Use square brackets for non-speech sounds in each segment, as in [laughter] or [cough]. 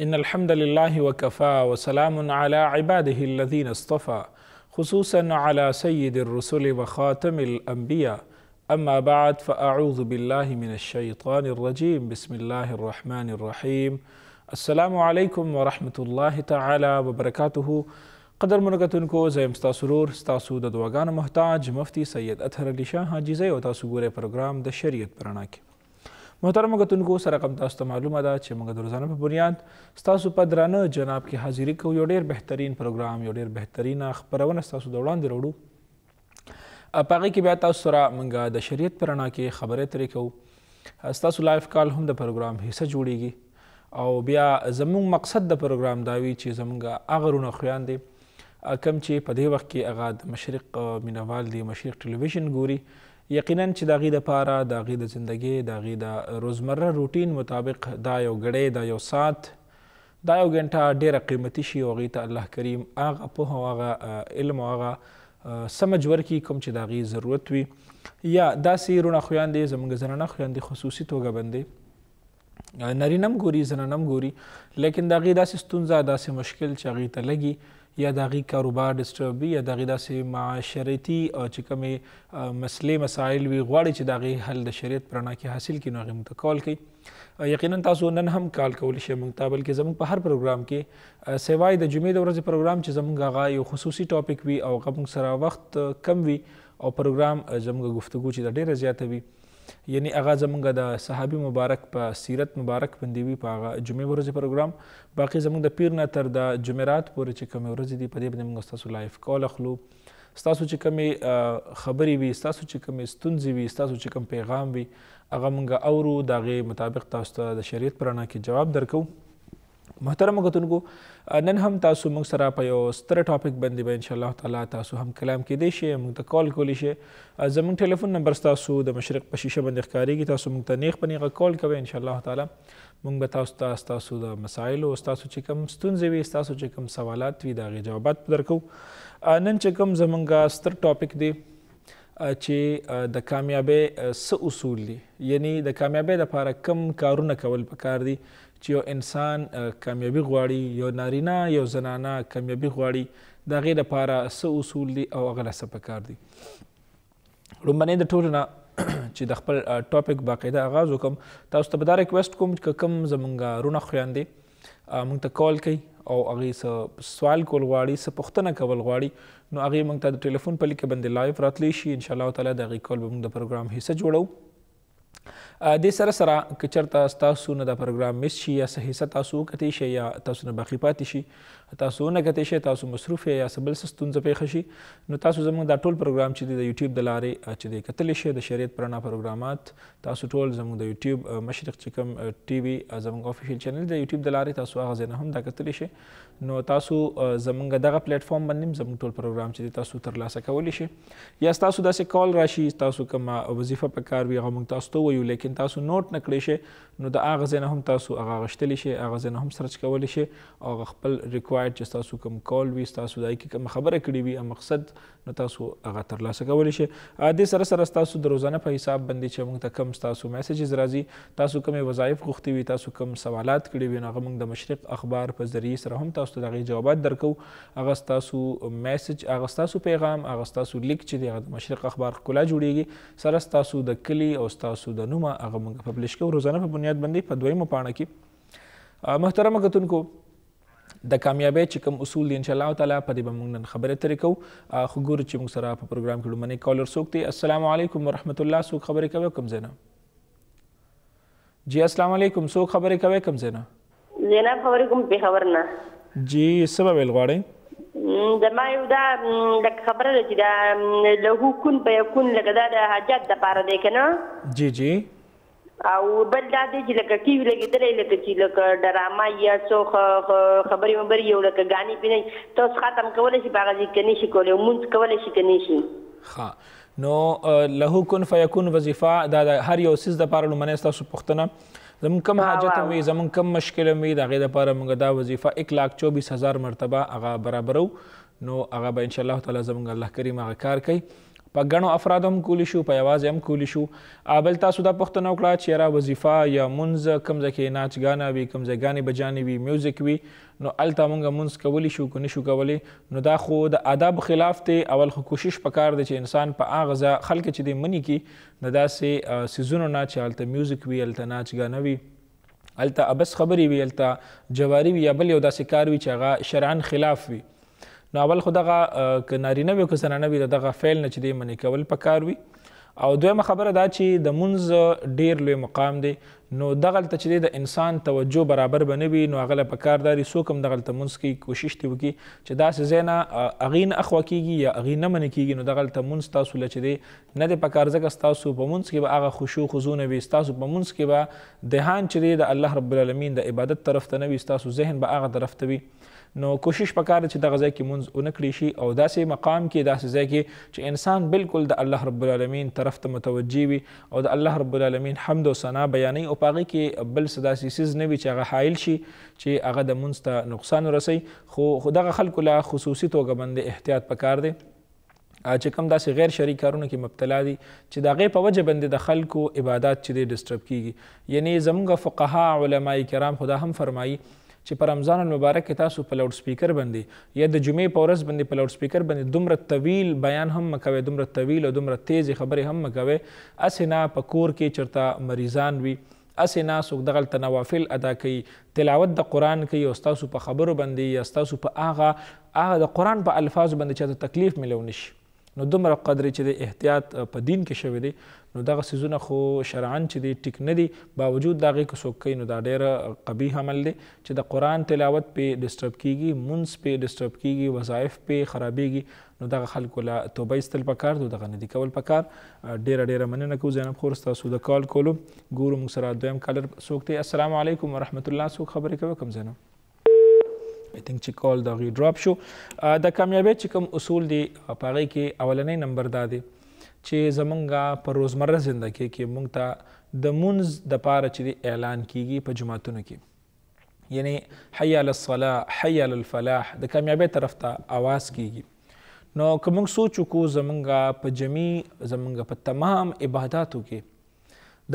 إن الحمد لله وكفى وسلام على عباده الذين اصطفى خصوصا على سيد الرسل وخاتم الأنبياء أما بعد فأعوذ بالله من الشيطان الرجيم بسم الله الرحمن الرحيم السلام عليكم ورحمة الله تعالى وبركاته قدر منګتونکو کو زیم ستا سرور ستا سود دعاګانو محتاج مفتي سید اتھر علی شاہ حاجی زیو تا سگور پروگرام دا د شریعت پرانا کی محترم غتونکو سره کوم تاسو ته معلومه ده چې موږ د روزانه په بنیاد تاسو په درانه جناب کې حاضری کوو یو ډیر بهترین پروګرام یو ډیر بهترین خبرونه تاسو د وړاندې وروړو په هغه کې بیا تاسو سره موږ د شریعت پرانا کې خبرې ترې کوو تاسو لایف کال هم د پروګرام حصہ جوړیږي او بیا زموږ مقصد د پروګرام داوی چې زموږ هغه رونه خویان دي کم چې په دې وخت کې هغه د مشرق مینوال دی مشرق ټلویزیون ګوري یقینا چې د غي د پاره د غي د ژوندۍ د غي د روزمره روټین مطابق دا یو غړې دا یو سات دا یو غنټه ډیره قیمتي شي او غي ته الله کریم هغه په هغه علم او هغه سمج ورکی کوم چې دا غي ضرورت وي یا داسې رونه خویان دي زمونږ زنانه خویان دي خصوصي توګه باندې نرینم ګوري زنانم ګوري لیکن د هغې داسې ستونزه داسې مشکل چې هغې ته لګي یا د هغې کاروبار ډسټرب وي یا د هغې داسې معاشرتي چې کومې مسلې مسایل وي غواړي چې د هغې حل د شریعت په رڼا کې حاصل کړي نو هغې موږ ته کال کوي یقینا تاسو نن هم کال کولی شئ موږ ته بلکې زموږ په هر پروګرام کې سوای د جمعې د ورځې پروګرام چې زموږ هغه یو خصوصي ټاپک وي او هغه موږ سره وخت کم وي او پروګرام زموږ گفتگو چې دا ډېره زیاته وي یعنی هغه زمونږ د صحابي مبارک په سیرت مبارک باندې وي په هغه جمعې ورځې پروګرام باقي زمونږ د پیر نه تر د جمعرات پورې چې کومې ورځې دي په دې باندې موږ ستاسو لایف کال اخلو ستاسو چې کومې خبرې وي ستاسو چې کومې ستونزې وي ستاسو چې کوم پیغام وي هغه موږ اورو د هغې مطابق تاسو ته د شریعت په رڼا کې جواب درکو محترمو کتونکو نن هم تاسو موږ سره په یو ستر ټاپک باندې به ان شاء الله تعالی تاسو هم کلام کېدی شئ موږ ته کال کولی شئ زموږ ټلیفون نمبر ستاسو د مشرق په شیشه باندې ښکارېږي تاسو موږ ته نیغ په نیغه کال کوئ ان شاء الله تعالی موږ به تاسو ته ستاسو د مسایلو ستاسو چې کوم ستونزې وي ستاسو چې کوم سوالات وي د هغې جوابات به درکوو نن چې کوم زمونږ ستر ټاپک دی چې د کامیابۍ څه اصول دي یعنی د کامیابۍ لپاره کم کارونه کول پکار دي چې یو انسان کامیابی غواړي یو نارینه یو زنانه کامیابی غواړي د هغې لپاره څه اصول دي او هغه له څه پکار دي لومبنۍ د ټولو نه [clears throat] چې د خپل ټاپک باقاعده آغاز وکم تاسو ته به دا ریکویسټ کوم که کوم زمونږ رونه خویندې موږ ته کال کوي او هغې څه سوال کول غواړي څه پوښتنه کول غواړي نو هغې موږ ته د ټلیفون په لیکه باندې لایف راتلی شي انشاءالله تعالی د هغې کال به موږ د پروګرام حصه جوړو د سره سره که چېرته تاسو نه دا پروګرام میس شي یا صحیح تاسو وکتی شي یا تاسو نه باقی پاتې شي تاسو نه کته شي تاسو مصروف یا سبل ستونزه پیښ شي نو تاسو زموږ دا ټول پروګرام چې د یوټیوب د لارې چې د کتل شي د شریعت پرانا پروګرامات تاسو ټول زموږ د یوټیوب مشرق چې کوم ټي وي زموږ افیشیل چینل د یوټیوب د لارې تاسو هغه نه هم دا کتل شي نو تاسو زموږ دغه پلیټ فارم باندې زموږ ټول پروګرام چې تاسو ترلاسه کولی شي یا تاسو داسې کال راشي تاسو کوم وظیفه په کار وي هغه موږ تاسو ته وایو لیکن تاسو نوٹ نه کړی شي نو د هغه ځای نه هم تاسو هغه غشتلی شي هغه ځای نه هم سرچ کولی شي او خپل ریکوایرمنټ ریکوایرډ چې تاسو کوم کال وي تاسو دای کې کوم خبره کړې وي مقصد نو تاسو هغه ترلاسه کولی شئ دې سره سره تاسو د روزانه په حساب باندې چې موږ ته کم تاسو میسیجز راځي تاسو کوم وظایف غوښتي وي تاسو کوم سوالات کړي وي نو هغه موږ د مشرق اخبار په ذریعه سره هم تاسو ته دغه جوابات درکو هغه تاسو میسج هغه تاسو پیغام هغه تاسو لیک چې د مشرق اخبار کلا جوړیږي سره تاسو د کلی او تاسو د نومه هغه موږ پبلش کوو روزانه په بنیاد باندې په دویمه پاڼه کې محترمه کتونکو د کامیابی چې کوم اصول دي ان شاء الله تعالی په دې به موږ نن خبرې ترې کوو خو ګورو چې موږ سره په پروګرام کې لومړنی کالر څوک دی السلام علیکم ورحمت الله څوک خبرې کوي کوم ځای نه جی السلام علیکم څوک خبرې کوي کوم ځای نه زینب خبرې کوم په خبر نه جی سبب ویل غواړئ زما یو دا د خبره چې دا له هو کون په یکون لګدا د حاجت د پاره دی کنه جی جی او بل دا دی چې لکه کیو لګیدلې لکه چې لکه ډراما یا څو خبرې مبرې یو لکه غاني پینې تاسو ختم کولای شي باغ ځکه کني شي کولای مونږ کولای شي کني شي ها نو له کن فیکون وظیفه دا, دا هر یو سیس د پاره لمنې تاسو پښتنه زمون کم حاجت وي زمون کم مشکل وي دا غي د پاره موږ دا وظیفه 124000 مرتبه هغه برابرو نو هغه به ان شاء الله تعالی زمونږ الله کریم هغه کار کوي په غنو افراد هم کولی شو په یوازې هم کولی شو ابل تاسو دا پښتنه وکړه چې را وظیفه یا منځ کمزه کې ناچ غانا وي کمزه غانې بجانې وي میوزیک وي نو الته مونږه مونږ کولی شو کو نشو کولی نو دا خو د آداب خلاف ته اول خو کوشش پکار دی چې انسان په اغه ځا خلک چې د منی کې ندا سي سيزونو نه چې الته میوزیک وی الته ناچ غانوي الته ابس خبري وی الته جواری وی یا بل یو داسې کار وی چې هغه شرعن خلاف وی نو اول خو دغه که نارینه وي که زنانه وي دغه فعل نه چې دی منې کول پکار وي او دویمه خبره دا چې د منځ ډیر لوی مقام دی نو دغلته چې د انسان توجه برابر بنه وي نو هغه په کارداري څوکم دغلته منځ کې کوشش دی وکي چې داسې زینا اغین اخوا کیږي یا اغین نه من کیږي نو دغلته منځ تاسو لچ دی نه د پکارځک تاسو په منځ کې به هغه خشوع خزونه وي تاسو په منځ کې به دهان چې د الله رب العالمین د عبادت طرف ته نه وي تاسو ذهن به هغه طرف ته وي نو کوشش وکړ چې دغه ځای کې مونږ اونکړی شي او داسې مقام کې داسې ځای کې چې انسان بالکل د الله رب العالمین طرف ته متوجي وي او د الله رب العالمین حمد او ثنا بیانې او پاغي کې بل څه داسې سیز نه وي چې هغه حایل شي چې هغه د مونږ ته نقصان ورسي خو دغه خلکو لا خصوصي توګه باندې احتیاط پکار دی چې کوم داسې غیر شریک کارونه کې مبتلا دي چې د هغې په وجه باندې د خلکو عبادات چې دی ډسټرب کیږي یعنی زموږ فقها علما کرام خدا هم فرمایي چې په رمضان المبارک کې تاسو په لاوډ سپیکر باندې یا د جمعې په ورځ باندې په لاوډ سپیکر باندې دومره طویل بیان هم مکوي دومره طویل او دومره تیزې خبرې هم مکوي اسې نه په کور کې چرته مریضان وي اسې نه څوک دغلته نوافل ادا کوي تلاوت د قرآن کوي او ستاسو په خبرو باندې یا ستاسو په هغه هغه د قرآن په الفاظو باندې چاته تکلیف میلو نشي نو دومره قدر چې د احتیاط په دین کې شوی دی نو دغه سیزونه خو شرعاً چې دی ټیک نه دي باوجود د هغې که څوک کوي نو دا ډېره قبیح عمل دی چې د قرآن تلاوت پې ډسټرب کیږي منځ پې ډسټرب کیږي وظایف پې خرابیږي نو دغه خلکو له توبه ایستل پکار دي دغه نه دي کول پکار ډېره ډېره مننه کوو زینب خور ستاسو د کال کولو ګورو موږ سره دویم کالر څوک دی السلام علیکم ورحمت الله څوک خبرې کوي کوم زینب آی تھنک چې کال دا غي ډراپ شو د کامیابی چې کوم اصول دي په هغه کې اولنې نمبر دا دی چې زمونږه په روزمره زندگی کې مونږ ته د مونږ د پاره چې اعلان کیږي په جماعتونو کې یعنی حی علی الصلاح حی علی الفلاح د کامیابی طرف ته आवाज کیږي نو کوم سوچ کو زمونږه په جمی زمونږه په تمام عبادتو کې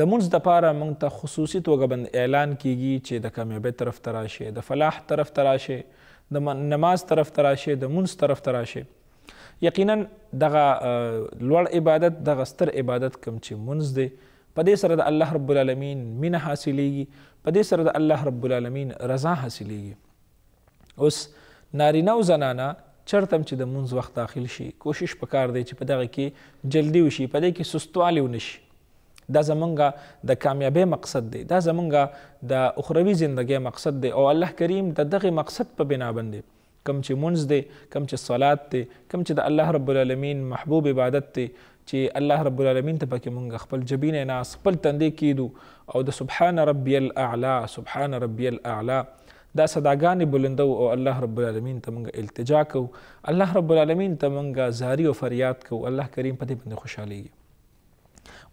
د مونږ د پاره مونږ ته خصوصي توګه بند اعلان کیږي چې د کامیابی طرف ته راشه د فلاح طرف ته راشه د نماز طرف ته راشه د مونږ طرف ته راشه یقینا دغه لوړ عبادت دغه ستر عبادت کم چې مونږ دی په دې سره د الله رب العالمین مینه حاصلېږي په دې سره د الله رب العالمین رضا حاصلېږي اوس نارینه او زنانه چرته چې د مونږ وخت داخل شي کوشش پکار دی چې په دغه کې جلدی وشي په دې کې سستوالی ونشي دا زمونږ د کامیابی مقصد دی دا زمونږ د اخروی زندګۍ مقصد دی او الله کریم د دغه مقصد په بنا باندې کم چې منځ دی کم چې صلات دی کم چې د الله رب العالمین محبوب عبادت دی چې الله رب العالمین ته پکې مونږ خپل جبین ناس خپل تندې کیدو او د سبحان ربی الاعلا سبحان ربی الاعلا دا صداګانې بلندو او الله رب العالمین ته مونږ التجا کوو الله رب العالمین ته مونږ زاری او فریاد کوو الله کریم په دې باندې خوشحالیږي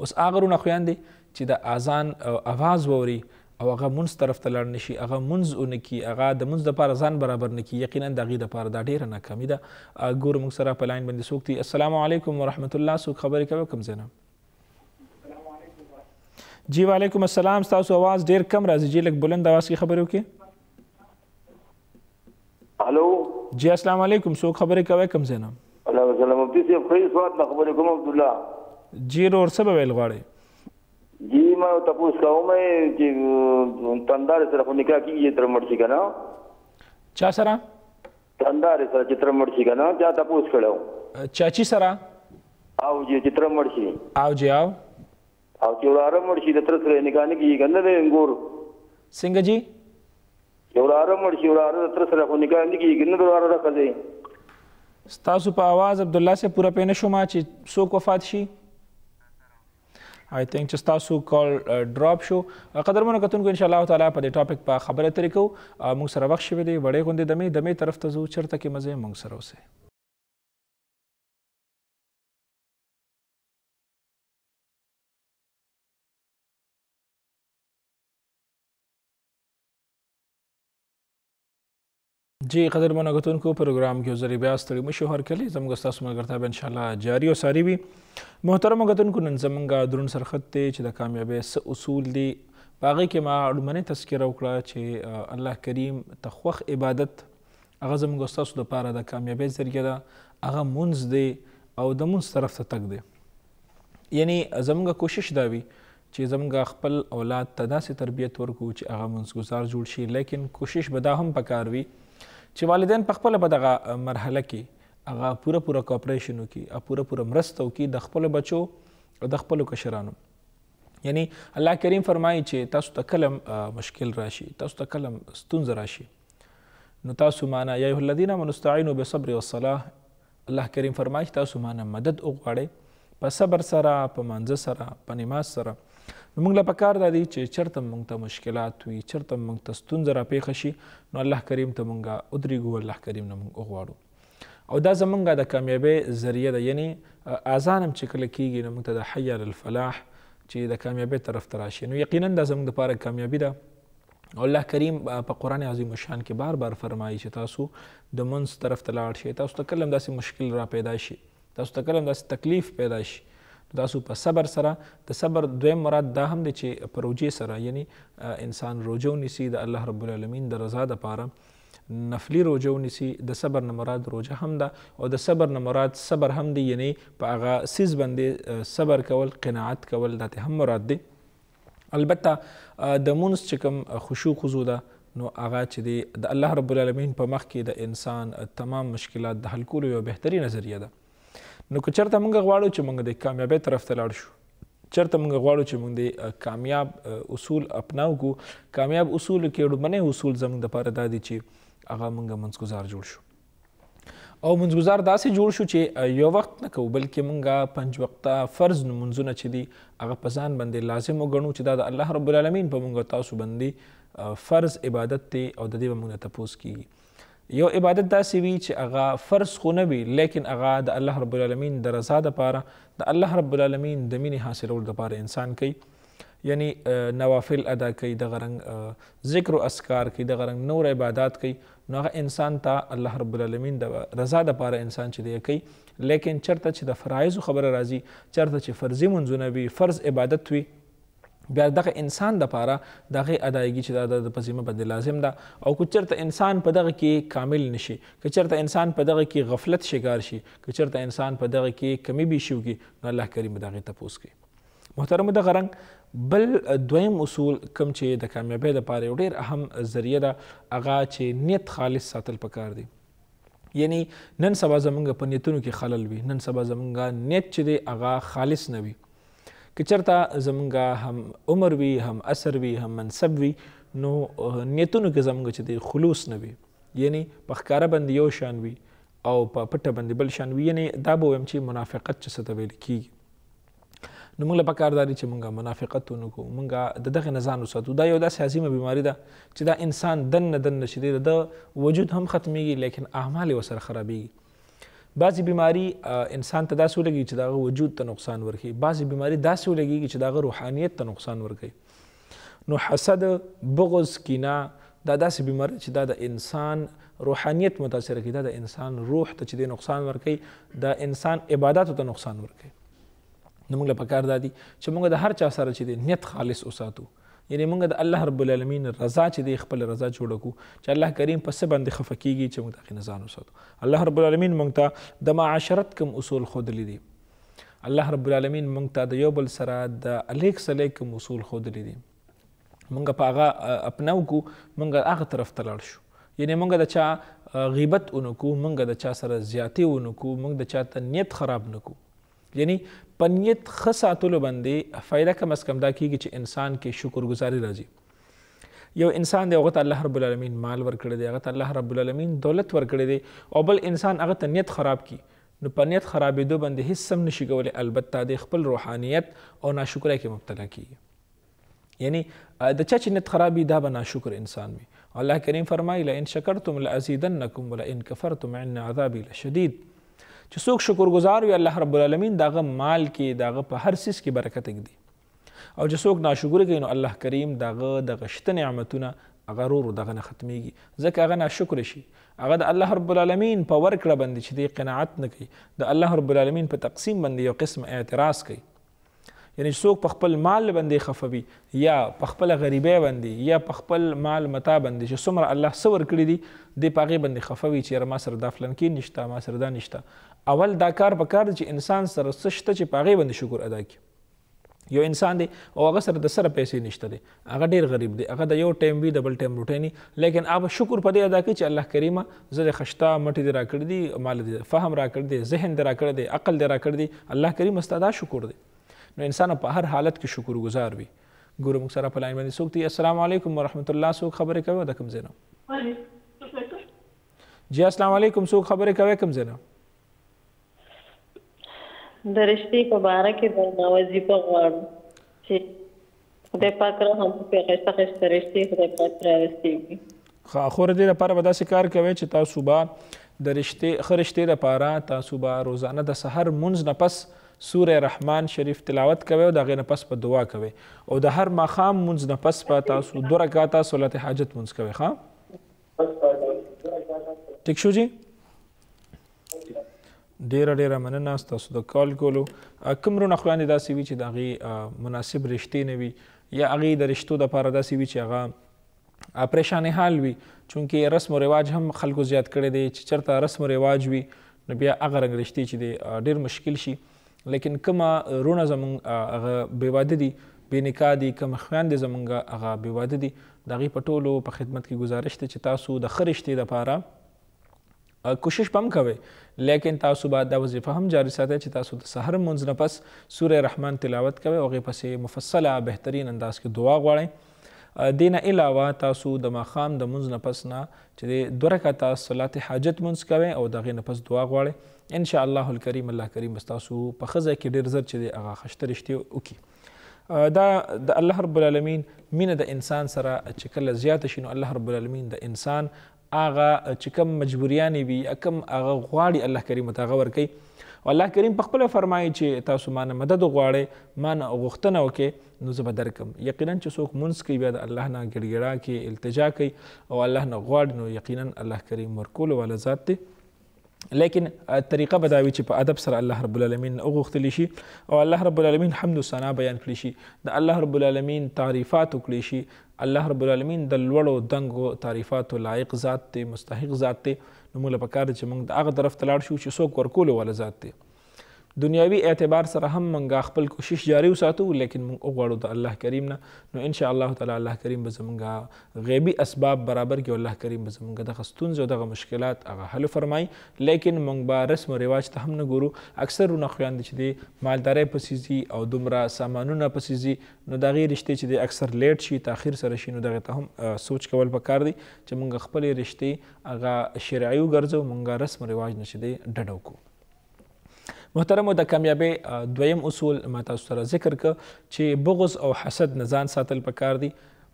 اوس هغه رونه خویندې چې د اذان اواز ووري او هغه مونږ طرف ته لاړ نشي هغه مونږ اون کی هغه د مونږ لپاره ځان برابر نکي یقینا د غي لپاره دا ډیره ناکامي ده ګور موږ سره په لاین باندې سوکتي السلام علیکم ورحمت الله سو خبرې کوي کوم زنه جی وعلیکم السلام تاسو आवाज ډیر کم راځي جی لک بلند आवाज کې خبرو کې هالو جی السلام علیکم سو خبرې کوي کم زنه الله وسلم مفتی صاحب خیر سواد خبرې کوم عبد الله جیر اور سبب ویل غواړي جی ما تاسو کوم چې تندار سره په نکاح کې تر مرشي کنه چا سره تندار سره چې تر مرشي کنه چا تاسو کړو چاچی سره او جی چې تر مرشي او جی او او چې وراره مرشي د تر سره نکاح نه کیږي کنه د انګور څنګه جی وراره مرشي وراره د تر سره په نکاح نه کیږي کنه د وراره راځي ستاسو په आवाज عبد الله سے پورا پینه شوما چې څوک وفات شي آی تھینک چې تاسو کال ډراپ شو uh, قدرمنو کتونکو ان شاء الله تعالی په دې ټاپک په خبره طریقو uh, موږ سره وخت شوی دی وړې غوندې دمه دمه طرف ته زو چرته کې مزه موږ سره اوسه جی قدر منغتون کو پروګرام کې زری بیا ستړي مشهور کړي زموږ تاسو ملګرتیا به ان شاء الله جاری او ساری وي محترم غتونکو نن زمونږ درون سرخط ته چې د کامیابی س اصول دی باغې کې ما اړمنه تذکره وکړه چې الله کریم تخوخ عبادت هغه زمونږ استادو لپاره د کامیابی ذریعہ ده هغه مونږ دی او د مونږ طرف ته تک دی یعنی زمونږ کوشش دا وي چې زمونږ خپل اولاد ته داسې تربیت ورکو چې هغه مونږ گزار جوړ شي لیکن کوشش به دا هم پکار وي چې والدین په خپل بدغه مرحله کې هغه پوره پوره کوپریشن وکي او پوره پوره مرسته وکي د خپل بچو او د خپل کشرانو یعنی الله کریم فرمایي چې تاسو ته کلم مشکل راشي تاسو ته کلم ستونزه راشي نو تاسو معنا یا ایه الذین آمنوا استعینوا بالصبر والصلاه الله کریم فرمایي تاسو معنا مدد وغواړئ په صبر سره په منځ سره په نماز سره نو موږ له پکار دا دي چې چرته موږ ته مشکلات وي چرته موږ ته ستونزه را پیښ شي نو الله کریم ته موږ ادرېږو الله کریم نه موږ وغواړو او دا زمونږ د کامیابۍ ذریعه ده یعنی اذان هم چې کله کیږي نو موږ ته د حی الفلاح چې د کامیابۍ طرف ته راشي نو یقینا دا زمونږ دپاره کامیابي ده الله کریم په قرآن عظیم شان کې بار بار فرمایي چې تاسو د منځ طرف ته لاړ شئ تاسو ته کله داسې مشکل را پیدا شي تاسو ته کله داسې تکلیف پیدا شي تاسو په صبر سره د صبر دویم مراد دا هم دی چې په روجې سره یعنی انسان روجه ونیسي د الله رب العالمین د رضا دپاره نفلی روجه ونیسي د صبر نه مراد روجه هم ده او د صبر نه مراد صبر هم دی یعنی په هغه سیز باندې صبر کول قناعت کول دا ته هم مراد دی البته د مونږ چې کوم خشوع خضوع ده نو هغه چې دی د الله رب العالمین په مخ کې د انسان تمام مشکلات د حل کولو یو بهتري نظریه ده نو که چېرته موږ غواړو چې موږ د کامیابۍ طرف ته لاړ شو چېرته موږ غواړو چې موږ د کامیاب اصول اپناو کو کامیاب اصول کې ډومبنی اصول زموږ دپاره دا دی چې هغه مونږه منځګزار جوړ شو او منځګزار داسې جوړ شو چې یو وخت نه کوو بلکې مونږه پنځ وخته فرض منځونه چې دي هغه په ځان باندې لازم وګڼو چې دا د الله رب العالمین په مونږ تاسو باندې فرض عبادت دی او د دې به مونږ تپوس کیږي یو عبادت داسې وي چې هغه فرض خو نه وي لیکن هغه د الله رب العالمین د رضا دپاره د الله رب العالمین د مینې حاصلولو دپاره انسان کوي یعنی نوافل ادا کوي دغه رنګ ذکر او اسکار کوي دغه رنګ نور عبادات کوي نو هغه انسان ته الله رب العالمین د رضا د پاره انسان چې دی کوي لیکن چرته چې د فرایض خبره راځي چرته چې فرضي منځونه وي فرض عبادت وي بیا دغه انسان د پاره دغه ادایګي چې د پزیمه باندې لازم ده او کچرته انسان په دغه کې کامل نشي کچرته انسان په دغه کې غفلت شکار شي کچرته انسان په دغه کې کمی بي شوږي نو الله کریم دغه تپوس کوي محترم دغه رنګ بل دویم اصول کوم چې د کامیابۍ لپاره یو ډیر اهم ذریعه ده هغه چې نیت خالص ساتل پکار دی یعنی نن سبا زمونږ په نیتونو کې خلل وي نن سبا زمونږ نیت چې دی هغه خالص نه وي که چېرته زمونږ هم عمر وي هم اثر وي هم منصب وي نو نیتونو کې زمونږ چې دی خلوص نه وي یعنی په ښکاره باندې یو شان وي او په پټه باندې بل شان وي یعنی دا به ویم چې منافقت چې څه ته ویل کیږي نو موږ له پکار داري چې موږ منافقت ونکو موږ د دغه نه ځان وساتو دا یو داسې عظیمه بیماری ده چې دا انسان دنه دنه شدید د وجود هم ختمیږي لیکن اعمال یې ورسره خرابیږي بعضی بیماری انسان ته داسې ولګي چې دغه وجود ته نقصان ورکوي بعضی بیماری داسې ولګي چې دغه روحانیت ته نقصان ورکوي نو حسد بغض کینه دا داسې بیماری چې دا د انسان روحانیت متاثر کوي دا د انسان روح ته چې نقصان ورکوي دا انسان عبادتو ته نقصان ورکوي نو موږ پکار دادي چې موږ د هر چا سره چې د نیت خالص وساتو یعنی موږ د الله رب العالمین رضا چې د خپل رضا جوړ کو چې الله کریم پس باندې خفقیږي چې موږ دغه نزان وساتو الله رب العالمین موږ ته د معاشرت کوم اصول خود لیدي الله رب العالمین موږ ته د یو بل سره د الیک سلیک کوم اصول خود لیدي موږ په هغه اپناو کو موږ هغه طرف ته لاړ شو یعنی موږ د چا غیبت اونکو موږ د چا سره زیاتی اونکو موږ د چا ته نیت خراب نکو یعنی په نیت ښه ساتلو باندې فایده کم از کم دا کیږي چې انسان کې شکرګزاري راځي یو انسان دی هغه ته الله رب العالمین مال ورکړی دی هغه ته الله رب العالمین دولت ورکړی دی او بل انسان هغه ته نیت خراب کی نو په نیت خرابېدو باندې هیڅ سم نشي کولی البته د خپل روحانیت او ناشکرۍ کې مبتلا کیږي یعنی د چا چې نیت خراب دا به ناشکر انسان وي الله کریم فرمایي لئن شکرتم لازیدنکم ولئن کفرتم ان عذابي لشدید چې څوک شکرګزار وي الله رب العالمین داغه مال کې داغه په هر سیس کې برکت دی او چې څوک ناشکر کوي نو الله کریم داغه د غشت نعمتونه هغه ورو دغه نه ختمیږي ځکه هغه ناشکر شي هغه د الله رب العالمین په ورکړه باندې چې دی قناعت نه کوي د الله رب العالمین په تقسیم باندې یو قسم اعتراض کوي یعنی څوک په خپل مال باندې خفوي یا په خپل غریبۍ باندې یا په خپل مال متا باندې چې څومره الله سور کړی دی د پاغي باندې خفوي چې ما سره دا فلن کې نشته ما سره دا نشته اول دا کار په کار چې انسان سره څه شته چې په هغې باندې شکر ادا کړي یو انسان دی او هغه سره د سره پیسې نشته دی هغه ډیر غریب دی هغه د یو ټایم وي ډبل ټایم روټۍ نه لیکن هغه شکر په دې ادا کوي چې الله کریمه زه د خشته مټې دې راکړې دي مال دې فهم راکړ دی ذهن دې راکړ دی عقل دې راکړ دی الله کریم ستا دا شکر دی نو انسان په هر حالت کې شکرګزار وي ګورو موږ سره په لاین باندې څوک دی السلام علیکم ورحمت الله څوک خبرې کوي د کوم ځای نه جی السلام علیکم څوک خبرې کوي کوم ځای نه د رښتې په باره کې د وظیفه غواړم چې خدای پاک رحم په خسته خسته رښتې خدای پاک راوستي خو اخور دې لپاره به داسې کار کوي چې تاسو به د رښتې خرشتې لپاره تاسو به روزانه د سحر منځ نه پس سوره رحمان شریف تلاوت کوي او دغه نه پس په دعا کوي او د هر مخام منځ نه پس په تاسو دوه رکعاته صلات حاجت منځ کوي ښا ټیک شو جی ډیره ډیره مننه ستاسو د کال کولو کوم رونه خویندې داسې وي چې د هغې مناسب رشتې نه وي یا هغې د رشتو دپاره داسې وي چې هغه پریشان حال وي چونکې رسم و رواج هم خلکو زیات کړی دی چې چېرته رسم و رواج وي نو بیا هغه رنګ رشتې چې دی ډېر مشکل شي لیکن کومه رونه زمونږ هغه بې واده دي بې نکاح دي کومه خویندې زمونږ هغه بې واده دي د هغې په ټولو په خدمت کې گزارش دی چې تاسو د ښه رشتې دپاره کوشش به هم کوئ لیکن تاسو باید دا وظیفه هم جاری ساتئ چې تاسو د سحر منځ نه پس سوره رحمان تلاوت کوئ او هغې پسې مفصله بهترین انداز کې دعا غواړئ دینه علاوه تاسو د ماښام د منځ نه پس نه چې دوه رکعته صلات حاجت منځ کوئ او د هغې نه پس دعا غواړئ ان شاء الله الکریم الله کریم تاسو په ښځه کې ډېر زر چې دی هغه خشته رشتې وکړي دا د الله رب العالمین مینه د انسان سره چې کله زیاته شي نو الله رب العالمین د انسان هغه چې کوم مجبوریانې وي کوم هغه غواړي الله کریم ته هغه ورکوي او الله کریم په خپله فرمایي چې تاسو مانه مدد غواړئ مانه غوښتنه وکړئ نو زه به درکم یقینا چې څوک مونځ کوي بیا د الله نه ګړګړا کې التجا کوي او الله نه غواړي نو یقینا الله کریم ورکولو والا ذات دی لیکن طریقه بداوي چې په ادب سره الله رب العالمین وغوښتل شي او الله رب العالمین حمد و ثنا بیان کړی شي د الله رب العالمین تعریفات وکړي شي الله رب العالمین د لوړو دنګو تعریفاتو لایق ذات دی مستحق ذات دی نو موږ لپاره چې موږ د هغه طرف ته لاړ شو چې څوک ورکولو ولا ذات دی دنیاوي اعتبار سره هم مونږ خپل کوشش جاري وساتو لیکن مونږ وغواړو د الله کریم نه نو ان شاء الله تعالی الله کریم به زمونږ غیبي اسباب برابر کې الله کریم به زمونږ دغه ستونزې او دغه مشکلات هغه حل فرمایي لیکن مونږ به رسم او رواج ته هم نه ګورو اکثر رونه خویان چې دی مالداري پسې زی او دومره سامانونه پسې زی نو دغه رشتې چې دی اکثر لیټ شي تاخير سره شي نو دغه ته هم سوچ کول پکار دي چې مونږ خپل رشتې هغه شرعي وګرځو مونږ رسم او رواج نشي دی ډډو کو محترمو د کامیابی دویم اصول ما تاسو سره ذکر ک چې بغض او حسد نه ځان ساتل پکار دي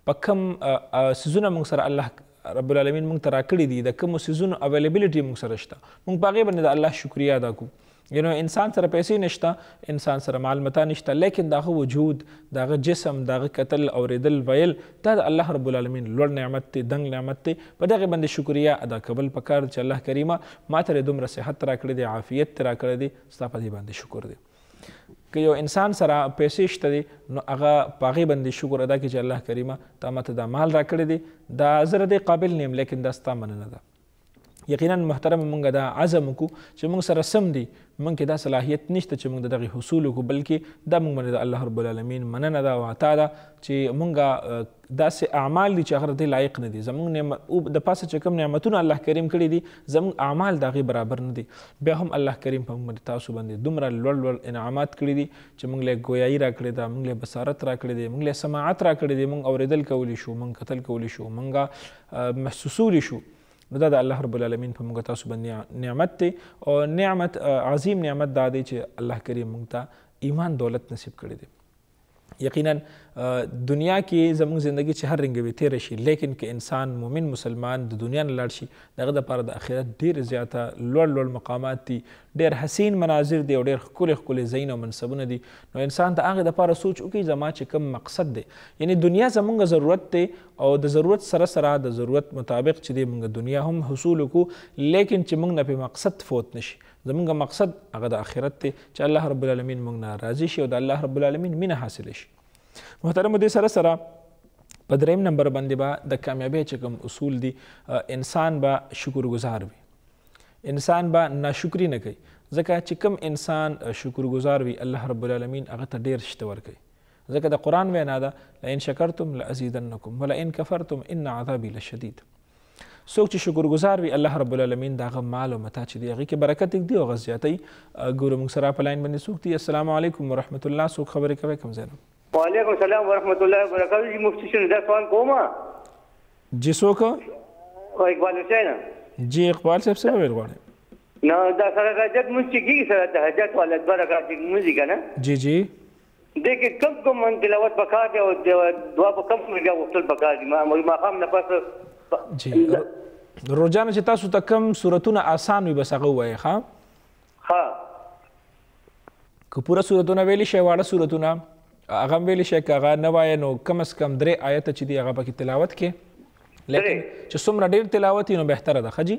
په کوم سيزونه موږ سره الله رب العالمین موږ ته راکړي دي د کوم سيزونو اویلیبিলিټي موږ سره شته موږ باغې باندې د الله شکریا ادا کوو یو نو انسان سره پیسې نشته انسان سره معلومات نشته لیکن داغه وجود داغه جسم داغه قتل اوریدل ویل دا د الله رب العالمین لوړ نعمت دی دنګ نعمت دی په دغه باندې شکریا ادا کول پکار چې الله کریمه ما ته دومره صحت راکړې دی عافیت راکړې دی ستا په دې باندې شکر دی که یو انسان سره پیسې شته دی نو هغه په هغې باندې شکر ادا کړي چې الله کریمه تا ماته دا مال راکړی دی دا زه د قابل نیم لیکن دا ستا مننه ده یقینا محترم مونږ دا عزم کو چې مونږ سره سم دي مونږ کې دا صلاحیت نشته چې مونږ دغه حصول کو بلکې دا مونږ باندې الله رب العالمین مننه دا واتا دا چې مونږ داسې اعمال دي چې هغه دې لایق نه دي زمونږ نعمت او د پاسه چې کوم نعمتونه الله کریم کړی دي زمونږ اعمال دغه برابر نه دي بیا هم الله کریم په مونږ تاسو باندې دومره لوړ لوړ انعامات کړی دي چې مونږ له ګویايي راکړی دا مونږ له بصارت راکړی دي مونږ له سماعت راکړی دي مونږ اوریدل کولی شو مونږ قتل کولی شو مونږ محسوسولی شو نو دا د الله رب العالمین په موږ تاسو باندې نعمت دی او نعمت عظیم نعمت دا دی چې الله کریم موږ ته ایمان دولت نصیب کړی دی یقینا دنیا کې زموږ زندگی چې هر رنګ وي تیر شي لیکن که انسان مؤمن مسلمان د دنیا نه لاړ شي دغه لپاره د اخرت ډیر زیاته لوړ لوړ مقامات دي ډیر حسین مناظر دي او ډیر ښکلي ښکلي ځایونه او منصبونه دي نو انسان د هغې دپاره سوچ وکړي زما چې کوم مقصد دی یعنی دنیا زموږ ضرورت دی او د ضرورت سره سره د ضرورت مطابق چې دی موږ دنیا هم حصول وکړو لیکن چې موږ نه په مقصد فوت نشي زمونږ مقصد هغه د آخرت دی چې الله رب العالمین موږ نه راضي شي او د الله رب العالمین مینه حاصل شي محترم دې سره سره په دریم نمبر باندې به د کامیابۍ چې کوم اصول دي انسان به شکرګزار وي انسان به ناشکری نه کوي ځکه چې کوم انسان شکرګزار وي الله رب العالمین هغه ته ډیر شته ورکوي ځکه د قرآن وینا ده لئن شکرتم لازیدنکم ولئن کفرتم ان عذابي لشدید څوک چې شکرګزار وي الله رب العالمین دا هغه مال او متاع چې دی هغې کې برکت دی او هغه زیاتی ګورو موږ سره په لاین باندې څوک دي السلام علیکم ورحمت الله څوک خبرې کوي کوم ځای وعلیکم السلام ورحمۃ اللہ وبرکاتہ جی مفتی شنیدہ سوال کوما جی څوک اقبال حسین جی اقبال صاحب څه ویل غواړي نو دا سره راځت موږ چې کی سره ته حاجت ولادت برکات موزیک نه جی جی دې کې کم کم من تلاوت پکار دی او دعا په کم مرګه وختل پکار دی ما ما خام نه پس جی روزانه چې تاسو ته کم صورتونه آسان وي بس هغه وایي ها ها که پورا صورتونه ویلي شي واړه صورتونه هغه ویل شي چې هغه نه وای نو کم از کم درې آیت چې دی هغه پکې تلاوت کې لیکن چې څومره ډیر تلاوت نو بهتره ده خجی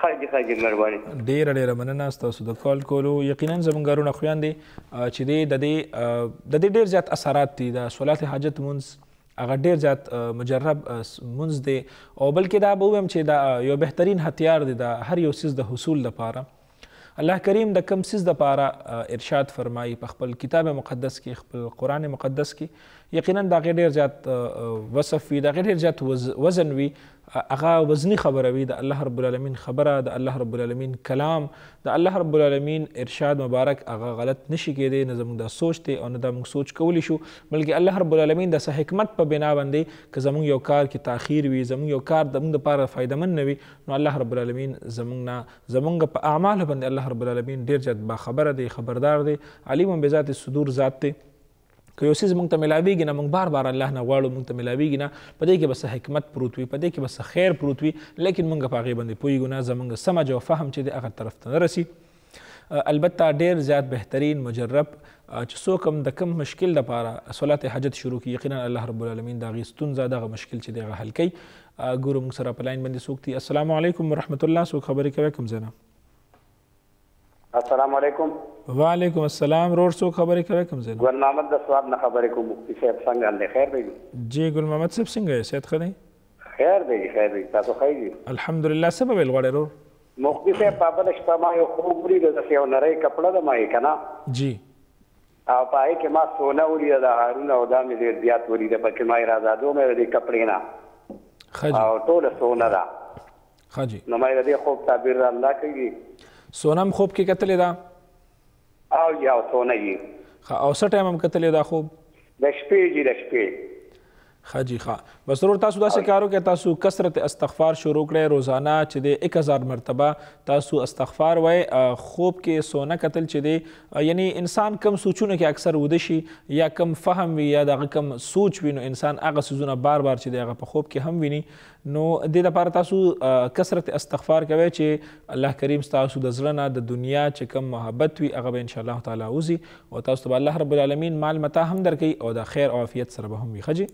خاجي خاجي مهرباني ډیر ډیر مننه تاسو د کال کولو یقینا زمونږ خویان دي چې دی د دې د دې ډیر زیات اثرات دي د صلات حاجت مونږ هغه ډیر زیات مجرب منځ دی او بلکې دا به ویم چې دا یو بهترین هتیار دی د هر یو سیز د حصول لپاره الله کریم د کم سیز د پاره ارشاد فرمایي په خپل کتاب مقدس کې خپل قران مقدس کې یقینا دا غیر ډیر زیات وصف وي دا غیر ډیر زیات وزن وي هغه وزنی خبره وي د الله رب العالمین خبره د الله رب العالمین کلام د الله رب العالمین ارشاد مبارک هغه غلط نشي کېدی نه زموږ دا سوچ دی او نه دا موږ سوچ کولی شو بلکې الله رب العالمین د حکمت په بنا باندې که زموږ یو کار کې تاخیر وي زموږ یو کار زموږ لپاره فایدمن نه وي نو الله رب العالمین زموږ نه زموږ په اعمالو باندې الله رب العالمین ډېر زیات باخبره دی خبردار دی علیم بذات صدور ذات دی که یو څیز موږ ته ملاویږي نه موږ بار بار الله نه غواړو موږ ته ملاویږي نه په دې کې بس حکمت پروت وي په دې کې بس خیر پروت وي لیکن موږ په هغې باندې پوهیږو نه زموږ سمج او فهم چې دی هغه طرف ته نه رسي البته ډیر زیات بهترین مجرب چې څوک هم د کم مشکل لپاره صلات حاجت شروع کی یقینا الله رب العالمین دا غي ستونزه دغه مشکل چې دغه حل کوي ګورو موږ سره په لاین باندې څوک دي السلام علیکم ورحمت الله څوک خبرې کوي کوم ځای السلام علیکم وعلیکم السلام روړ څو خبرې کوي کوم ځای ګل محمد د سواد نه خبرې کوم مفتي صاحب څنګه اندې خیر دی جی ګل محمد صاحب څنګه یې صحت خني خیر دی خیر دی تاسو خیر دی الحمدلله سبب الغړې رو مفتي صاحب په بل شپه ما یو خوب لري د یو نری کپړه د مای کنا جی او پای کې ما سونه ولید د هارون او د مې ډیر بیا ولید په کې ما راځه دوه مې د کپړې نه خجی او ټول سونه دا خجی نو مې د خوب تعبیر الله کوي سونم خوب کې کتلې ده او یا سونه یي او څه ټایم هم کتلې ده خوب د شپې جی د شپې خاجی خا بس ضرور تاسو دا کارو کې تاسو کثرت استغفار شروع کړئ روزانه چې د 1000 مرتبه تاسو استغفار وای خوب کې سونه قتل چې دی یعنی انسان کم سوچونه کې اکثر وده شي یا کم فهم وي یا دغه کم سوچ وي نو انسان هغه سوزونه بار بار چې دی هغه په خوب کې هم ویني نو د دې لپاره تاسو کثرت استغفار کوئ چې الله کریم تاسو د زړه نه د دنیا چې کم محبت وي هغه به ان شاء الله تعالی وزي او تاسو ته الله رب العالمین مال متا هم درکې او د خیر او عافیت سره به هم وي خجي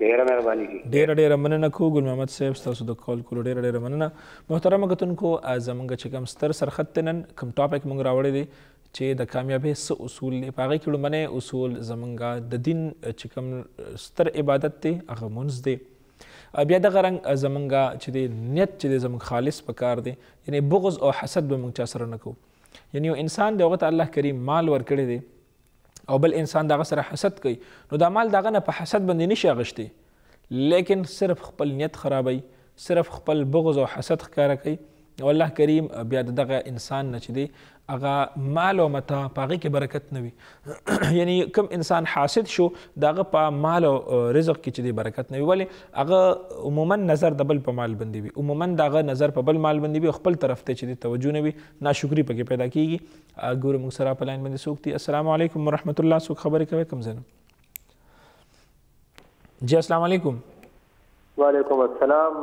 ډیره مهرباني دي ډیره ډیره مننه کو ګل محمد صاحب تاسو د کال کولو ډیره ډیره مننه محترم کتونکو زمونږ چې کوم ستر سرخط نن کوم ټاپک مونږ راوړی دی چې د کامیابی څه اصول دی په هغه کې لومړنی اصول زمونږ د دین چې کوم ستر عبادت دی هغه منځ دی بیا دغه رنګ زمونږ چې دی نیت چې دی زمونږ خالص پکار دی یعنی بغض او حسد به مونږ چا سره نه کوو یعنی یو انسان دی هغه ته الله کریم مال ورکړی دی او بل انسان دغه سره حسد کوي نو دا مال دغه نه په حسد باندې نشي اغشتی لیکن صرف خپل نیت خرابوي صرف خپل بغض او حسد ښکاره کوي او الله کریم بیا د دغه انسان نه چې دی هغه مال او متا په هغې کې برکت نه وي [clears throat] یعنی کوم انسان حاسد شو د هغه په مال او رزق کې چې دی برکت نه وي ولې هغه عموما نظر د بل په مال باندې وي عموما د هغه نظر په بل مال باندې وي خپل طرف ته چې دی توجه نه وي ناشکري پکې پیدا کیږي ګورو موږ سره په لاین باندې څوک دي السلام علیکم ورحمت الله څوک خبرې کوي کوم ځای جی السلام علیکم وعلیکم السلام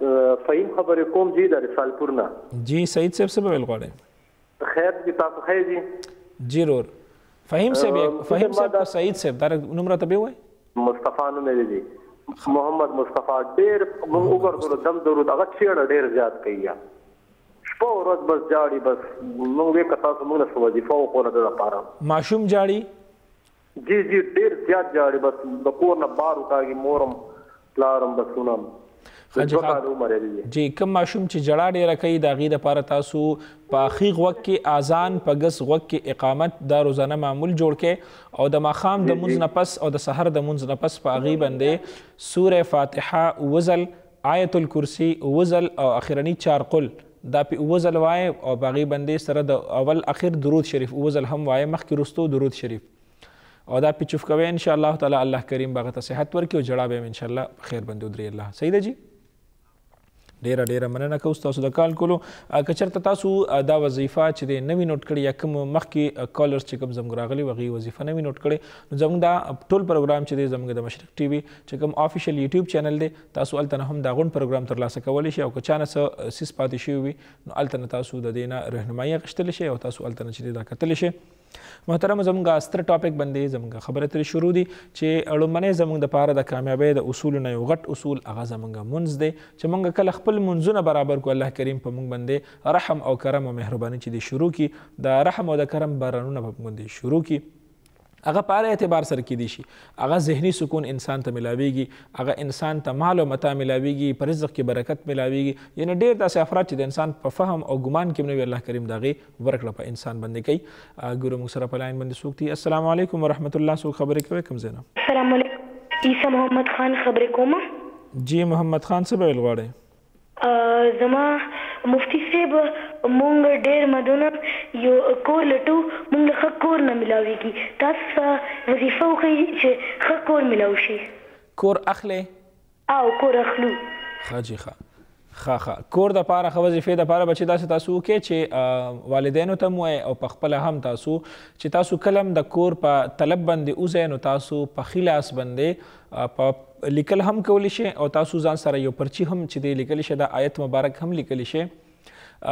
فهیم خبرې کوم جی د رسالپور نه جی سعید صاحب څه ویل غواړي خیر دې تاسو خیر جی جی رور فهیم صاحب فهیم صاحب سعید صاحب دا نمبر ته به وای مصطفی نوم دی جی محمد مصطفی ډیر موږ وګورو دم درود هغه چیرې ډیر زیات کوي شپه ورځ بس جاړي بس موږ به کتا ته موږ نه وظیفه وکړو د لپاره ماشوم جاړي جی جی ډیر زیات جاړي بس د کور نه بار وکاږي مورم پلارم د سونم حاجی جی کوم ماشوم چې جړه ډیره کوي د هغې دپاره تاسو په اخي غوږ کې اذان په ګس غوږ کې اقامت دا روزانه معمول جوړ کې او د ماښام د مونځ نه پس او د سحر د مونځ نه پس په هغې باندې سوره فاتحه وزل آیت الکرسی وزل او اخرنی چار قل دا په وزل وای او باغی بندې سره د اول اخر درود شریف وزل هم وای مخکې رستو درود شریف او دا پیچوف کوي ان شاء الله تعالی الله کریم باغ ته صحت ورکړي او جړا به ان شاء الله خیر بندو درې الله صحیح ده جی ډیره ډیره مننه کوم تاسو د کال کولو که چېرته تاسو دا وظیفه چې د نوی نوٹ کړي یا کوم مخکې کالرز چې کوم زموږ راغلي وغي وظیفه نوی نوٹ کړي نو زموږ دا ټول پروګرام چې دی زموږ د مشرق ټي وي چې کوم افیشل یوټیوب چینل دی تاسو الته هم دا غون پروګرام ترلاسه کولی شئ او که چانه څه سیس پاتې شوی وي نو الته تاسو د دینه رهنمایي غشتلی شئ او تاسو الته چې دا کتلی شئ محترم زمونږ ستر ټاپک باندې زمونږ خبره ترې شروع دي چې لومړنی زمونږ د پاره د کامیابۍ د اصول نه یو غټ اصول هغه زمونږ منځ دی چې مونږ کله خپل منځونه برابر کو الله کریم په مونږ باندې رحم او کرم او مهرباني چې دی شروع کی د رحم او د کرم بارانونه په مونږ باندې شروع کی هغه په هر اعتبار سره کېدی شي هغه ذهني سکون انسان ته ملاویږي هغه انسان ته مال او متاع ملاویږي په رزق کې برکت ملاویږي یعنی ډیر داسې افراد چې د انسان په فهم او ګمان کې نوی الله کریم دغه ورکړه په انسان باندې کوي ګورو موږ سره په لاین باندې څوک دي السلام علیکم ورحمت الله څوک خبرې کوي کوم زینا السلام علیکم عیسی محمد خان خبرې کوم جی محمد خان څه ویل غواړي زما مفتی صاحب مونږ ډیر مدونم یو کور لټو مونږ ښه کور نه ملاويږي تاسو وظیفه خو چې ښه کور ملاو شي کور اخلي او کور اخلو خاجي ښه خا خا کور د پاره خو وظیفې د پاره بچی تاسو تاسو کې چې والدینو ته مو او په خپل هم تاسو چې تاسو کلم د کور په طلب باندې اوزینو تاسو په خلاص باندې په لیکل هم کولی شي او تاسو ځان سره یو پرچی هم چې دی لیکل شي د آیت مبارک هم لیکل شي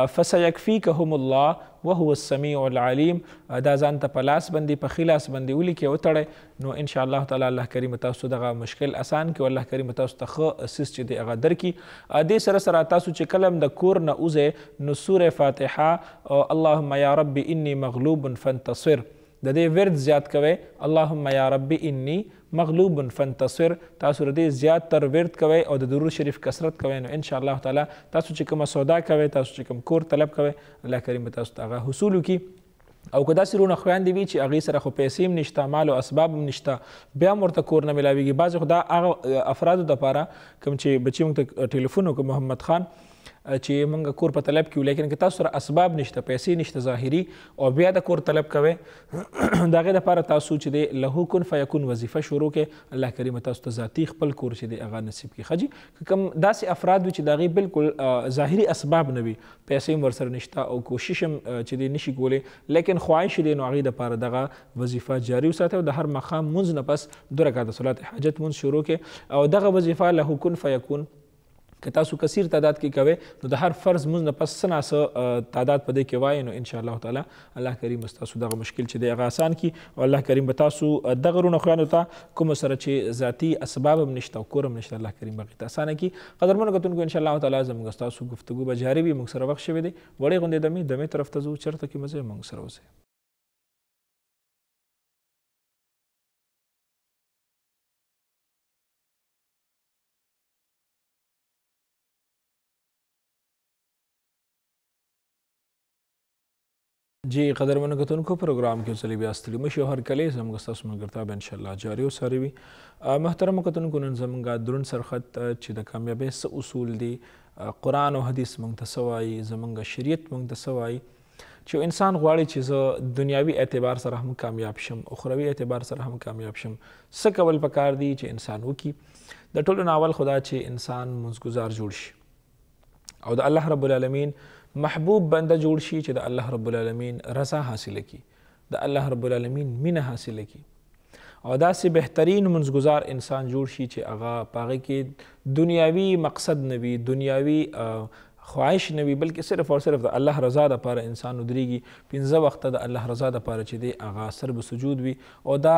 فسيكفيكهم الله وهو السميع العليم دا ځان ته په لاس باندې په ښي لاس باندې ولیکئ وتړئ نو ان شاء الله تعالی الله کریم تاسو دغه مشکل اسان کړي او الله کریم تاسو ته ښه اسیس چې دی هغه درکړي دې سره سره تاسو چې کلم د کور نه وځئ نو سوره فاتحه اللهم یا رب انی مغلوب فانتصر د دې ورد زیات کوي اللهم یا ربی انی مغلوب فانتصر تاسو دې زیات تر ورد کوي او د درود شریف کثرت کوي نو ان شاء الله تعالی تاسو چې کوم سودا کوي تاسو چې کوم کور طلب کوي الله کریم تاسو ته حصول کی او که داسې رونه خویندې وي چې هغې سره خو پیسې هم نشته مال او اسباب هم نشته بیا هم ورته کور نه میلاویږي بعضې خو دا هغه افرادو دپاره کوم چې بچي موږ ته ټیلیفون وکړ محمد خان چې موږ کور په طلب کیو لیکن که تاسو سره اسباب نشته پیسې نشته ظاهري او بیا د کور طلب کوي داغه [clears throat] د پاره تاسو چې د له کن فیکون وظیفه شروع کې الله کریم تاسو ته ذاتی خپل کور چې د اغا نصیب کی خجی کوم داسې افراد چې داغه بالکل ظاهري اسباب نه وي پیسې ورسره نشته او کوشش هم چې د نشي کولې لیکن خواهش دې نو هغه د پاره دغه وظیفه جاری وساتي او د هر مخام منځ نه پس دوه رکعاته صلات حاجت منځ شروع کې او دغه وظیفه له کن فیکون که تاسو کثیر تعداد کې کوئ نو د هر فرض مونږ نه پس څه ناڅه تعداد په دې کې وایي نو ان شاء الله تعالی الله کریم ستاسو دغه مشکل چې دی هغه اسان کړي او الله کریم به تاسو دغه رونو خویانو ته کوم سره چې ذاتی اسباب هم نشته او کور هم نشته الله کریم بغیت اسانه کړي قدرمنو کتونکو ان شاء الله تعالی زموږ ستاسو گفتگو به جاری وي موږ سره وخت شوی دی وړې غونډې دمې دمې طرف ته ځو چرته کې مزه موږ سره وځي جی قدرمنو کتونکو پروګرام کې اوسلی بیا ستړي مه شو هر کلی زموږ ستاسو ملګرتیا به انشاءالله جاري وساري وي محترمو کتونکو نن زموږ دروند سرخط چې د کامیابۍ څه اصول دي قرآن او حدیث موږ ته څه وایي زموږ شریعت موږ ته څه وایي چې انسان غواړي چې زه دنیاوي اعتبار سره هم کامیاب شم اخروي اعتبار سره هم کامیاب شم څه کول پکار دي چې انسان وکړي د ټولو نه اول خدا چې انسان منځګزار جوړ شي او د الله رب العالمین محبوب بنده جوړ شي چې د الله رب العالمین رضا حاصله کی د الله رب العالمین مینه حاصله کی او داسې بهترین منځګزار انسان جوړ شي چې هغه پاغه کې دنیاوی مقصد نوي دنیاوی خواهش نه وي بلکې صرف او صرف د الله رضا لپاره انسان ودرېږي پنځه وخته د الله رضا لپاره چې دی هغه سر به سجود وي او دا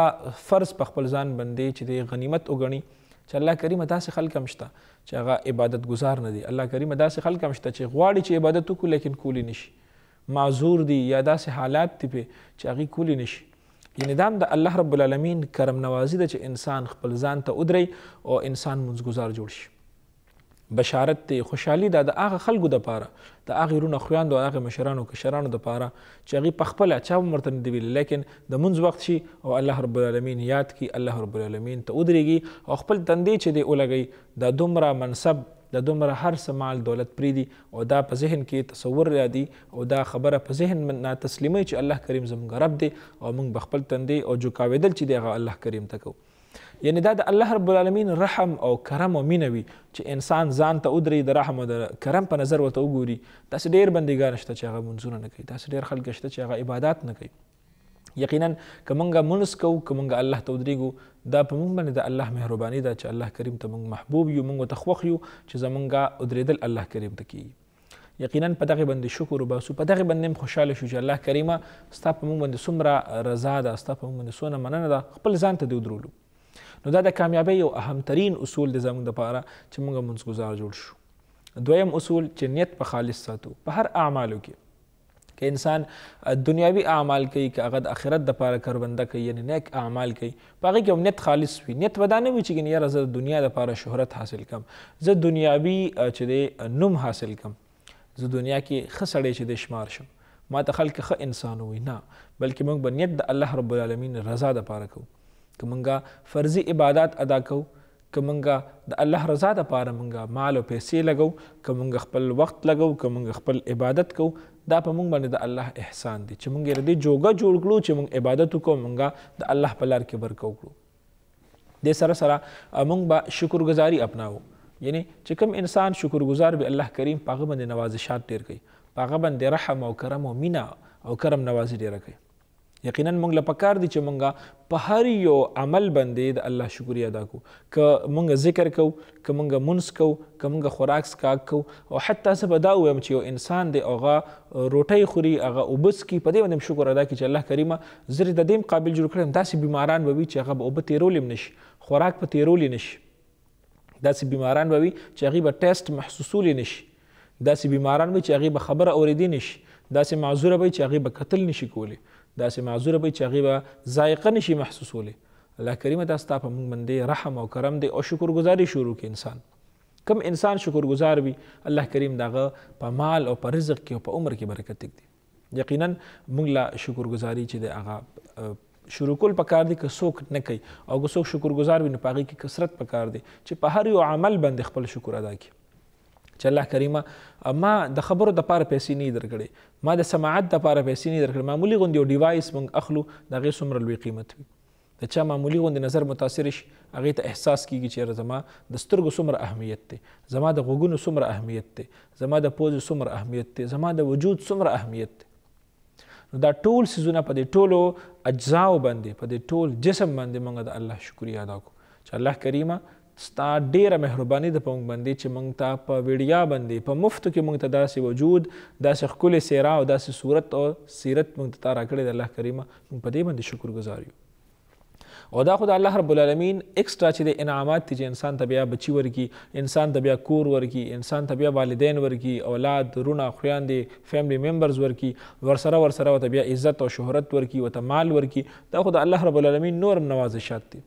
فرض په خپل ځان باندې چې دی غنیمت وګڼي چې الله کریم داسې خلک هم شته چې هغه عبادت گزار نه دي الله کریم داسې خلک هم شته چې غواړي چې عبادت وکړو لیکن کولی نشي معذور دي یا داسې حالات دي پې چې هغې کولی نشي یعنی دا د الله رب العالمین کرم نوازی ده چې انسان خپل ځان ته ودرئ او انسان منځګزار جوړ شي بشارت ته خوشحالي ده د هغه خلکو د پاره د هغه رونه خویاندو هغه مشرانو کشرانو د پاره چې هغه پخپل اچا مرته نه دی ویل لیکن د منځ وخت شي او الله رب العالمین یاد کی الله رب العالمین ته ودرېږي او خپل تندې چې دی ولګي د دومره منصب د دومره هر سمال دولت پریدي او دا په ذهن کې تصور را دي او دا خبره په ذهن من نه تسلیمي چې الله کریم زموږ رب دی او موږ بخپل تندې او جو کاویدل چې دی هغه الله کریم تکو یعنی دا د الله رب العالمین رحم او کرم او مینه وي چې انسان ځان ته ودرې د رحم او د کرم په نظر ورته وګوري داسې ډېر بندګان شته چې هغه منځونه نه کوي داسې ډېر خلک شته چې هغه عبادت نه کوي یقینا که مونږ مونځ کوو که مونږ الله ته ودرېږو دا په مونږ باندې د الله مهرباني ده چې الله کریم ته مونږ محبوب یو مونږ ته خوښ یو چې زمونږ ودرېدل الله کریم ته کیږي یقینا په دغه باندې شکر وباسو په دغه باندې خوشاله شو چې الله کریمه ستا په مونږ باندې څومره رضا ده ستا په مونږ باندې څونه مننه ده خپل ځان ته دې ودرولو نو دا د کامیابی یو اهمترین اصول د زموږ لپاره چې موږ منځګزار جوړ شو دویم اصول چې نیت په خالص ساتو په هر اعمالو کې که انسان دنیاوي اعمال کوي که هغه د آخرت دپاره کربنده کوي یعنی نیک اعمال کوي په هغه کې هم نیت خالص وي نیت به دا نه وي چې ګنې یاره زه د دنیا دپاره شهرت حاصل کم زه دنیاوي چې دی نوم حاصل کم زه دنیا کې ښه سړی چې دی شمار شم ما ته خلک ښه انسان وي نه بلکې موږ به نیت د الله رب العالمین رضا دپاره کوو که مونږه فرضي عبادت ادا کوو که مونږه د الله رضا دپاره مونږه مال او پیسې لګو که مونږ خپل وخت لګو که مونږ خپل عبادت کوو دا په مونږ باندې د الله احسان دی چې مونږ یې دې جوګه جوړ کړو چې مونږ عبادت وکړو مونږه د الله په لار کې برکو کړو دې سره سره مونږ به شکرګزاري اپناو یعنی چې کوم انسان شکرګزار به الله کریم په هغه باندې نوازشات ډېر کوي په هغه باندې رحم او کرم او مینه او کرم نوازي ډېره کوي یقینا موږ له پکار دي چې موږ په هر یو عمل باندې د الله شکریا ادا کو ک موږ ذکر کو ک موږ منس کو ک موږ خوراک سکا کو او حتی سبا دا وایم چې یو انسان دی اوغه روټۍ خوري هغه اوبس کی په دې باندې شکر ادا کی چې الله کریمه زری د دیم قابل جوړ کړم داسې بیماران به وي چې هغه به اوبه تیرولم نشي خوراک په تیرولی نشي داسې بیماران به وي چې هغې به ټیسټ محسوسولی نشي داسې بیماران به چې هغې به خبره اورېدی نشي داسې معذوره به چې هغې به کتل نشي کولی داسې معذوره به چې هغې به ذایقه نشي محسوسولی الله کریمه دا ستا په موږ باندې رحم او کرم دی او شکرګزاري شروع کې انسان کم انسان شکرګزار وي الله کریم دغه په مال او په رزق کې او په عمر کې برکت تږدي یقینا موږ لا شکرګزاري چې د هغه شروع کول پکار دی که څوک نه کوي او که څوک شکرګزار وي نو په هغې کې کثرت پکار دی چې په هر یو عمل باندې خپل شکر ادا کړي چې الله کریمه ما د خبرو د پاره پیسې نه درکړې ما د سماعت د پاره پیسې نه درکړې معمولی غوندي یو ډیوایس مونږ اخلو د هغې څومره لوی قیمت وي د چا معمولی غوندې نظر متاثر شي هغې ته احساس کیږي چې یاره زما د سترګو څومره اهمیت دی زما د غوږونو څومره اهمیت دی زما د پوزې څومره اهمیت دی زما د وجود څومره اهمیت دی نو دا ټول سیزونه په دې ټولو اجزاو باندې په دې ټول جسم باندې موږ د الله شکریا ادا کوو چې الله کریمه ستا ډیره مهرباني ده په موږ باندې چې موږ ته په ویډیا باندې په مفتو کې موږ ته داسې وجود داسې ښکلې څیره او داسې صورت او سیرت موږ ته راکړې د الله کریمه موږ په دې باندې شکرګزار یو او دا خو د الله رب العالمین اکسټرا چې د انعامات دي چې انسان ته بیا بچي ورکي انسان ته بیا کور ورکي انسان ته بیا والدین ورکي اولاد رونه خویندې فیملی ممبرز ورکي ورسره ورسره ورته بیا عزت او شهرت ورکي ورته مال ورکي دا خو د الله رب العالمین نور نوازشات دي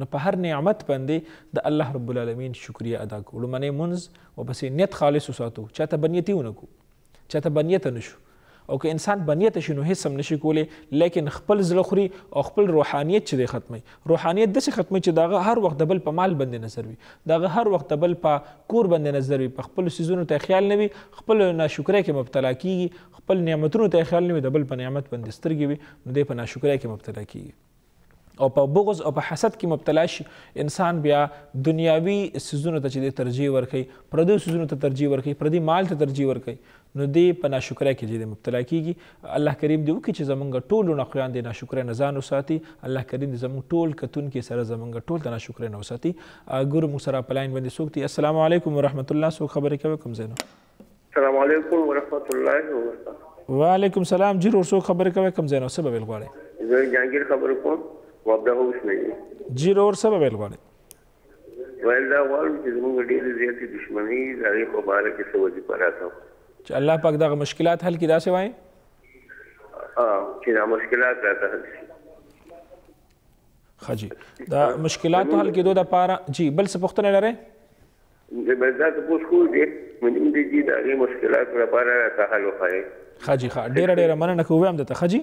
نو په هر نعمت باندې د الله رب العالمین شکریا ادا کو لمنه منز او پس نیت خالص وساتو چاته بنیتی ونکو چاته بنیت نشو او که انسان بنیت شنو هیڅ هم نشي کولی لیکن خپل زړه خوري او خپل روحانيت چې دی ختمي روحانيت داسې ختمي چې داغه هر وخت بل په مال باندې نظر وي داغه هر وخت بل په کور باندې نظر وي په خپل سيزونو ته خیال نه وي خپل ناشکرۍ کې مبتلا کیږي خپل نعمتونو ته خیال نه وي د بل په نعمت باندې سترګې وي نو دی په ناشکرۍ کې مبتلا کیږي او په بغض او په حسد کې مبتلا شي انسان بیا دنیاوي سيزونو ته چې ترجیح ورکړي پردي سيزونو ته ترجیح ورکړي پردي مال ته ترجیح ورکړي نو دی په ناشکرۍ کې چې مبتلا کیږي الله کریم دې وکړي چې زمونږ ټول نقریان دې ناشکرۍ نه ځان وساتي الله کریم دې زمونږ ټول کتونکي سره زمونږ ټول د ناشکرۍ نه وساتي ګورو موږ سره په لاین باندې څوک دي السلام علیکم ورحمۃ الله څوک خبرې کوي کوم ځای السلام علیکم ورحمۃ الله وبرکاتہ وعلیکم السلام جی ورسو خبرې کوي کوم ځای نو سبب الغواړي زه جانګیر خبرې کوم وابدا هوس نه جیر اور سبب ویل غواړي ویل دا غواړم چې زموږ ډېرې زیاتې دشمني د هغې په باره کې څه وظیفه راکړم چې الله پاک دغه مشکلات حل کړي داسې وایي چې دا مشکلات راته حل شي خجی دا مشکلات حل کېدو د پاره جی بل څه پوښتنه لرئ د بزات پوښ خو دې منم دې دې د مشکلات لپاره راته حل وخایي خجی ښه ډېر ډېر مننه کوم د ته خجی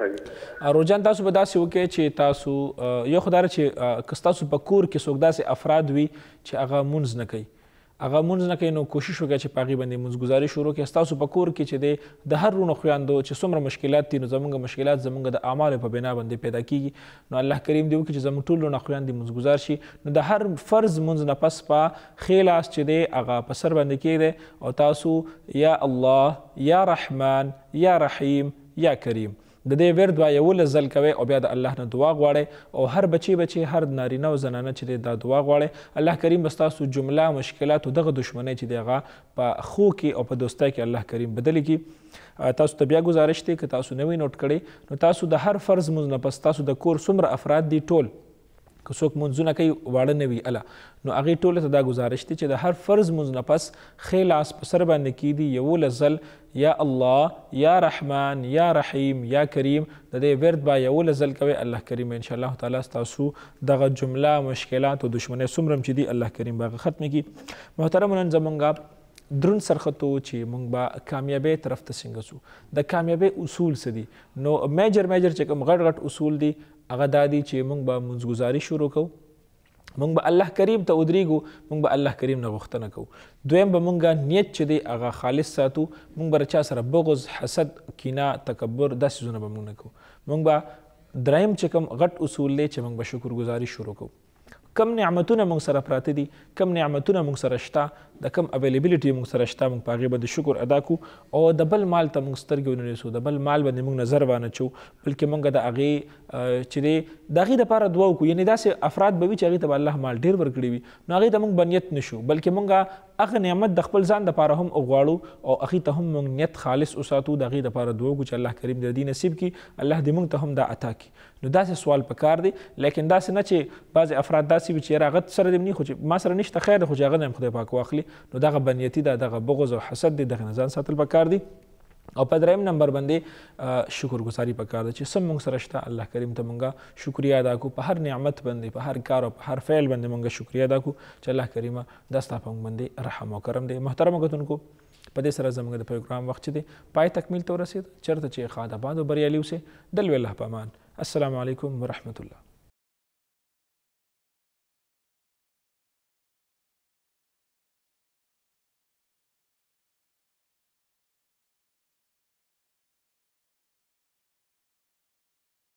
کوي روجان تاسو به داسې وکړئ چې تاسو یو خدای چې که تاسو په کور کې څوک داسې افراد وي چې هغه مونږ نه کوي هغه مونږ نه کوي نو کوشش وکړه چې پاغي باندې مونږګزاري شروع کړي تاسو په کور کې چې د هر رونو خویاندو چې څومره مشکلات دي نو زمونږ مشکلات زمونږ د اعمال په بنا باندې پیدا کیږي نو الله کریم دی وکړي چې زمونږ ټول رونو خویاندې مونږګزار شي نو د هر فرض مونږ نه پس په خیلاس چې دی هغه په سر باندې کېده او تاسو یا الله یا رحمان یا رحیم یا کریم د دې ویر دوا یولس ځل کوئ او بیا د الله نه دعا غواړئ او هر بچی بچی هر نارینه او زنانه چې دی دا دعا غواړئ الله کریم به ستاسو جمله مشکلاتو دغه دشمنۍ چې دی هغه په خو کې او په دوستۍ کې الله کریم بدلی کړي تاسو ته بیا گزارش دی که تاسو نوی نوٹ کړئ نو تاسو د هر فرض مونځ نه پس تاسو د کور څومره افراد دي ټول که څوک منځونه کوي واړه نه وي اله نو هغې ټولو ته دا گزارش دی چې د هر فرض منځ نه پس ښې لاس په سر باندې کیږدي یولس ځل یا الله یا رحمان یا رحیم یا کریم د دې ورد با یولس ځل کوي الله کریم ان شاء الله تعالی ستاسو دغه جمله مشکلات او دشمنۍ څومره چې دي الله کریم به هغه ختمې کړي محترم نن زمونږ درون سرخطو چې مونږ به کامیابی طرف ته څنګه ځو د کامیابی اصول څه دي نو میجر میجر چې کوم غټ غټ اصول دي هغه دا دی چې موږ به منځګزاري شروع کوو موږ به الله کریم ته ودرېږو موږ به الله کریم نه غوښتنه کوو دویم به موږ نیت چې دی هغه خالص ساتو موږ به چا سره بغض حسد کینه تکبر داسې زونه به موږ نه کوو موږ به دریم چې کوم غټ اصول دی چې موږ به شکرګزاري شروع کوو کم نعمتونه موږ سره پراته دي کم نعمتونه موږ سره شته د کم اویلیبیلیټي موږ سره شته موږ په هغې باندې شکر ادا کو او د بل مال ته موږ سترګې ونه نیسو د بل مال باندې موږ نظر وانچو بلکې موږ د هغې چې دی د هغې دپاره دعا وکړو یعنې داسې افراد به وي چې هغې ته به الله مال ډېر ورکړي وي نو هغې ته موږ به نیت نشو بلکې موږ هغه نعمت د خپل ځان دپاره هم غواړو او هغې ته هم موږ نیت خالص وساتو د هغې دپاره دعا وکړو چې الله کریم د دې نصیب کړي الله دې موږ ته هم دا عطا کړي نو داسې سوال پکار دی لیکن داسې نه چې بعضې افراد داسې داسې وي چې یاره هغه سره دې نه خو چې ما سره نشته خیر دی خو چې هغه نه خدای پاک واخلي نو دغه بنیتي ده دغه بغض او حسد دی دغه نه ځان ساتل پکار دی او په دریم نمبر باندې شکرګزاري پکار ده چې سم موږ سره شته الله کریم ته مونږه شکریا ادا کو په هر نعمت باندې په هر کار او په هر فعل باندې مونږه شکریا ادا کو چې الله کریم دا ستا په مونږ باندې رحم او کرم دی محترم غتونکو په دې سره زموږ د پروګرام وخت دی پای تکمیل ته ورسید چرته چې خاداباد او بریالي اوسه دل ویله پامان السلام علیکم ورحمت الله